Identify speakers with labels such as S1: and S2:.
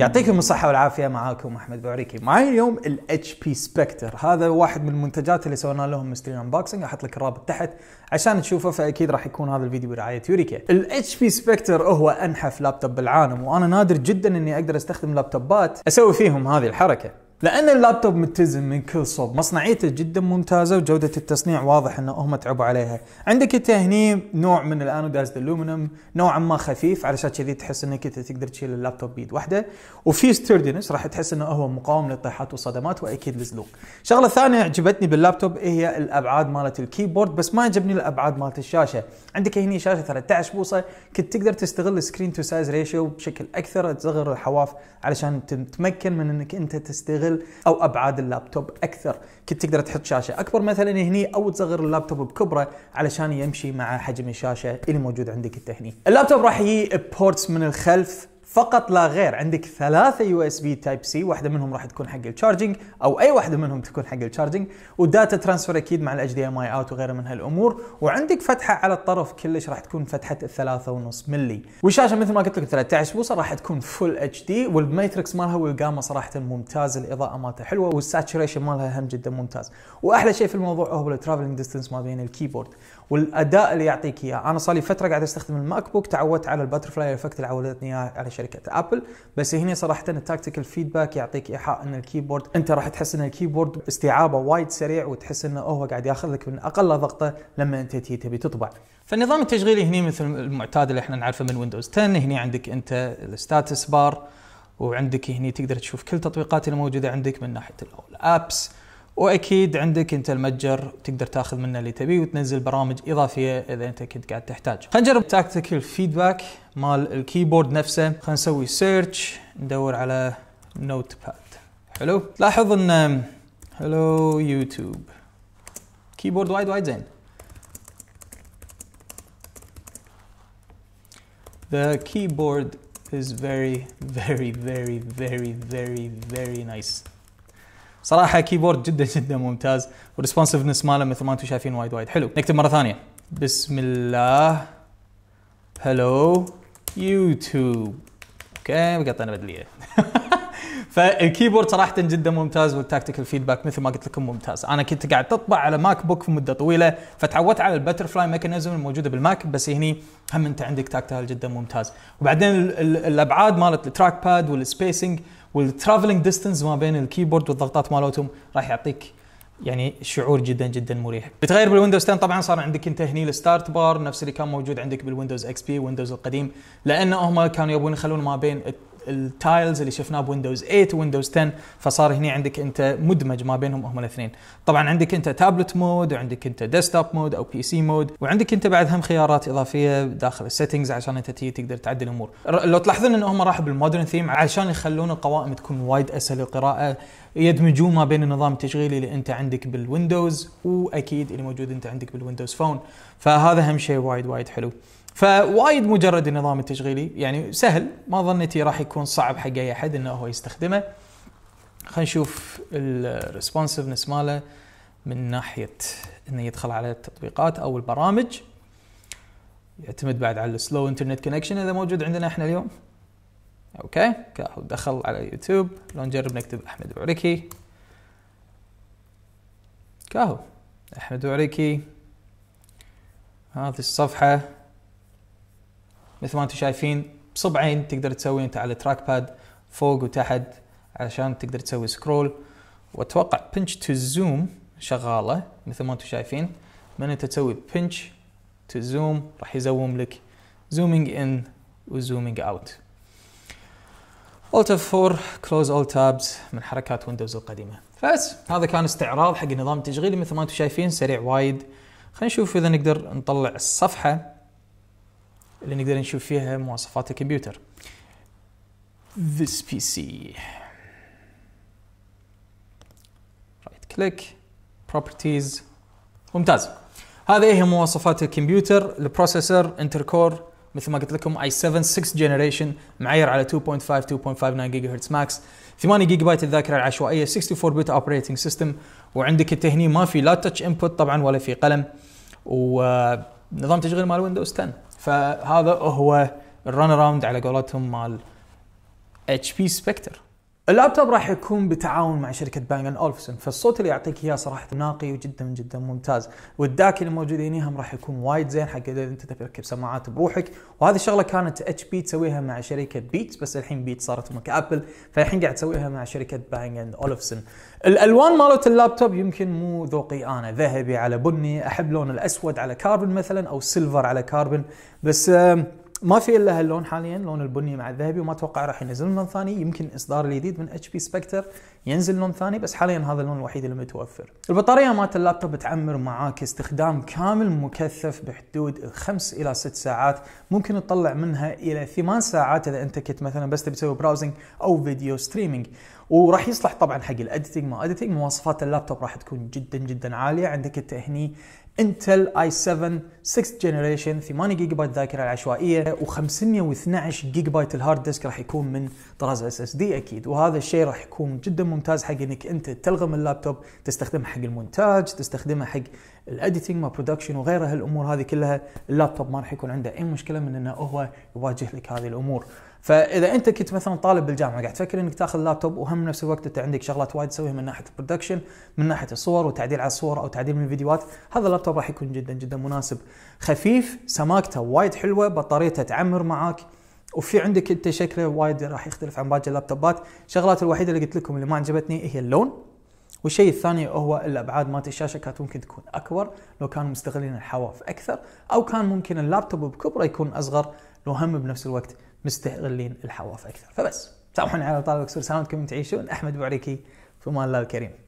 S1: يعطيكم الصحة والعافية معاكم أحمد بوريكي معي اليوم ال HP Spectre هذا واحد من المنتجات اللي سوينا لهم مستري انبوكسنج أحط لك الرابط تحت عشان تشوفه فأكيد راح يكون هذا الفيديو برعاية يوريكا ال HP Spectre هو أنحف لابتوب بالعالم وأنا نادر جدا أني أقدر أستخدم لابتوبات أسوي فيهم هذه الحركة لان اللابتوب متزن من كل صوب مصنعيته جدا ممتازه وجوده التصنيع واضح ان هم تعبوا عليها عندك انت هني نوع من الانودايز الومنيوم نوعا ما خفيف علشان كذي تحس انك انت تقدر تشيل اللابتوب بيد واحده وفي ستيردنس راح تحس انه هو مقاوم للطيحات والصدمات واكيد للزلوق شغله ثانيه عجبتني باللابتوب إيه هي الابعاد مالت الكيبورد بس ما عجبني الابعاد مالت الشاشه عندك هني شاشه 13 بوصه كنت تقدر تستغل السكرين تو سايز ريشيو بشكل اكثر تصغر الحواف علشان تتمكن من انك انت تستغل تشتغل او ابعاد اللابتوب اكثر كنت تقدر تحط شاشه اكبر مثلا هني او تصغر اللابتوب بكبره علشان يمشي مع حجم الشاشه اللي موجود عندك انت هني اللابتوب راح يجي بورتس من الخلف فقط لا غير عندك ثلاثة يو اس بي تايب سي واحدة منهم راح تكون حق التشارجنج او اي واحدة منهم تكون حق التشارجنج وداتا ترانسفير اكيد مع الاتش دي ام اي اوت وغيره من هالامور وعندك فتحة على الطرف كلش راح تكون فتحة الثلاثة ونص ملي والشاشة مثل ما قلت لك 13 بوصة راح تكون فول اتش دي والماتريكس مالها والقامه صراحة ممتاز الاضاءة مالته حلوة والساتشريشن مالها هم جدا ممتاز واحلى شيء في الموضوع هو الترافلنج ديستنس ما بين الكيبورد والاداء اللي يعطيك اياه انا صار لي فتره قاعد استخدم الماك بوك تعودت على الباترفلاي افكت اللي عودتني اياه على شركه ابل بس هنا صراحه التاكتيكال فيدباك يعطيك ايحاء ان الكيبورد انت راح تحس ان الكيبورد استيعابه وايد سريع وتحس انه هو قاعد ياخذ لك من اقل ضغطه لما انت تي تبي تطبع فالنظام التشغيلي هني مثل المعتاد اللي احنا نعرفه من ويندوز 10 هني عندك انت الستاتس بار وعندك هني تقدر تشوف كل التطبيقات الموجوده عندك من ناحيه الابس واكيد عندك انت المتجر تقدر تاخذ منه اللي تبيه وتنزل برامج اضافيه اذا انت كنت قاعد تحتاج. خلينا نجرب تاكتيكال فيدباك مال الكيبورد نفسه، خلينا نسوي سيرش ندور على نوت باد. حلو؟ لاحظ ان هلو يوتيوب كيبورد وايد وايد زين. The keyboard is very very very very very very nice. صراحه كيبورد جدا جدا ممتاز والريسبونسفنس ماله مثل ما انتم شايفين وايد وايد حلو نكتب مره ثانيه بسم الله هلو يوتيوب اوكي بقطعنا بدليه فالكيبورد صراحه جدا ممتاز والتاكتيكال فيدباك مثل ما قلت لكم ممتاز انا كنت قاعد اطبع على ماك بوك في مده طويله فتعودت على البترفلاي ميكانيزم الموجوده بالماك بس هني هم انت عندك تاكتيكال جدا ممتاز وبعدين الابعاد مالت التراك باد والسبيسنج والترافلنج ديستنس ما بين الكيبورد والضغطات مالتهم راح يعطيك يعني شعور جدا جدا مريح بتغير بالويندوز 10 طبعا صار عندك انت هني الستارت بار نفس اللي كان موجود عندك بالويندوز اكس بي ويندوز القديم لان هم كانوا يبون يخلون ما بين التايلز اللي شفناه بويندوز 8 وويندوز 10 فصار هنا عندك انت مدمج ما بينهم هم الاثنين طبعا عندك انت تابلت مود وعندك انت ديسكتوب مود او بي سي مود وعندك انت بعد هم خيارات اضافيه داخل السيتنجز عشان انت تقدر تعدل الامور لو تلاحظون ان هم راحوا بالمودرن ثيم عشان يخلون القوائم تكون وايد اسهل القراءه يدمجون ما بين النظام التشغيلي اللي انت عندك بالويندوز واكيد اللي موجود انت عندك بالويندوز فون فهذا اهم شيء وايد وايد حلو فوايد مجرد النظام التشغيلي يعني سهل ما ظنيتي راح يكون صعب حق اي احد انه هو يستخدمه خلينا نشوف الريسبونسفنس ماله من ناحيه انه يدخل على التطبيقات او البرامج يعتمد بعد على السلو انترنت كونكشن اذا موجود عندنا احنا اليوم اوكي كاهو دخل على يوتيوب لو نجرب نكتب احمد بعركي كاهو احمد بعركي هذه الصفحه مثل ما انتم شايفين بصبعين تقدر تسوي انت على تراك باد فوق وتحت علشان تقدر تسوي سكرول واتوقع بنش تو زوم شغاله مثل ما انتم شايفين من انت تسوي بنش تو زوم راح يزوم لك زومينج ان وزومينج اوت Alt F4 Close All Tabs من حركات ويندوز القديمة بس هذا كان استعراض حق النظام التشغيلي مثل ما انتم شايفين سريع وايد خلينا نشوف اذا نقدر نطلع الصفحة اللي نقدر نشوف فيها مواصفات الكمبيوتر this PC right click properties ممتاز هذه هي مواصفات الكمبيوتر البروسيسور انتر كور مثل ما قلت لكم i 7 6 جنريشن معير على 2.5 2.59 جيجا هرتز ماكس 8 جيجا بايت الذاكره العشوائيه 64 بت اوبريتنج سيستم وعندك التهني ما في لا تاتش انبوت طبعا ولا في قلم ونظام آه، تشغيل مال ويندوز 10 فهذا هو الرن اراوند على قولتهم مال اتش بي سبكتر اللابتوب راح يكون بتعاون مع شركه بانج اند اولفسن فالصوت اللي يعطيك اياه صراحه ناقي وجدا جدا ممتاز والداك اللي موجودين هم راح يكون وايد زين حق اذا انت تبي تركب سماعات بروحك وهذه الشغله كانت اتش بي تسويها مع شركه بيت بس الحين بيت صارت ملك ابل فالحين قاعد تسويها مع شركه بانج اند اولفسن الالوان مالت اللابتوب يمكن مو ذوقي انا ذهبي على بني احب لون الاسود على كاربن مثلا او سيلفر على كاربن بس ما في الا هاللون حاليا لون البني مع الذهبي وما اتوقع راح ينزل لون ثاني يمكن اصدار الجديد من اتش بي سبكتر ينزل لون ثاني بس حاليا هذا اللون الوحيد اللي متوفر البطاريه مالت اللابتوب تعمر معاك استخدام كامل مكثف بحدود خمس الى ست ساعات ممكن تطلع منها الى ثمان ساعات اذا انت كنت مثلا بس تبي تسوي براوزنج او فيديو ستريمينج وراح يصلح طبعا حق الاديتنج ما اديتنج مواصفات اللابتوب راح تكون جدا جدا عاليه عندك انت هني انتل اي 7 6 جنريشن 8 جيجا بايت ذاكره العشوائيه و512 جيجا بايت الهارد ديسك راح يكون من طراز اس اس دي اكيد وهذا الشيء راح يكون جدا ممتاز حق انك انت تلغم اللابتوب تستخدمه حق المونتاج تستخدمه حق الاديتنج ما برودكشن وغيرها الامور هذه كلها اللابتوب ما راح يكون عنده اي مشكله من انه هو يواجه لك هذه الامور فاذا انت كنت مثلا طالب بالجامعه قاعد تفكر انك تاخذ لابتوب وهم نفس الوقت انت عندك شغلات وايد تسويها من ناحيه البرودكشن من ناحيه الصور وتعديل على الصور او تعديل من الفيديوهات هذا اللابتوب راح يكون جدا جدا مناسب خفيف سماكته وايد حلوه بطاريته تعمر معاك وفي عندك انت شكله وايد راح يختلف عن باقي اللابتوبات الشغلات الوحيده اللي قلت لكم اللي ما عجبتني هي اللون والشيء الثاني هو الابعاد مالت الشاشه كانت ممكن تكون اكبر لو كانوا مستغلين الحواف اكثر او كان ممكن اللابتوب بكبره يكون اصغر لو هم بنفس الوقت مستغلين الحواف اكثر فبس سامحوني على طال اكسور ساوندكم تعيشون احمد بوعريكي في امان الله الكريم